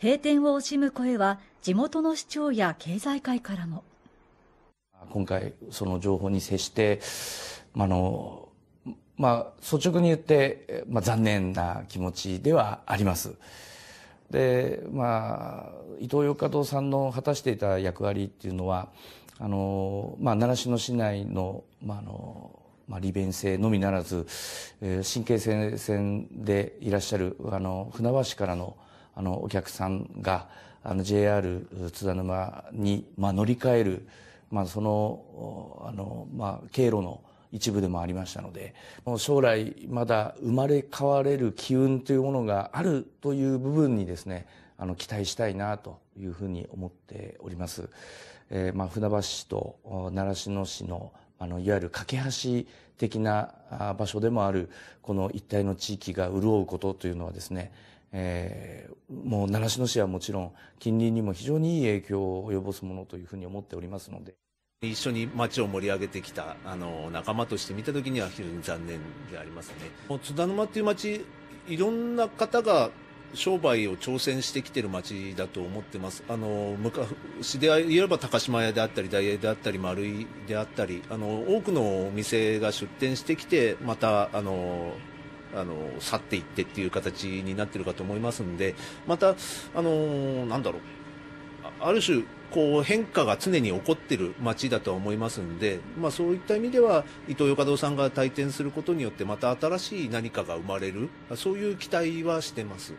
閉店を惜しむ声は地元の市長や経済界からも今回その情報に接してあのまあ率直に言って、まあ、残念な気持ちではありますでまあ伊藤洋華堂さんの果たしていた役割っていうのはあの、まあ、奈良市の市内の,、まああのまあ、利便性のみならず、えー、神経線でいらっしゃるあの船橋からのあの、お客さんが、あの、JR 津田沼に、まあ、乗り換える、まあ、その、あの、まあ、経路の一部でもありましたので、もう将来、まだ生まれ変われる機運というものがあるという部分にですね、あの、期待したいなというふうに思っております。えー、まあ、船橋市と習志野市の、あの、いわゆる架け橋的な場所でもある、この一帯の地域が潤うことというのはですね、えー、もう習志野市はもちろん近隣にも非常にいい影響を及ぼすものというふうに思っておりますので一緒に街を盛り上げてきたあの仲間として見た時には非常に残念でありますねもう津田沼っていう街いろんな方が商売を挑戦してきてる街だと思ってます。あの、昔で言えば高島屋であったり、ダイエーであったり、丸井であったり、あの、多くのお店が出店してきて、また、あの、あの去っていってっていう形になってるかと思いますんでまた、あのなんだろうある種こう変化が常に起こってる街だとは思いますんで、まあ、そういった意味では伊東洋華堂さんが退店することによってまた新しい何かが生まれるそういう期待はしてます。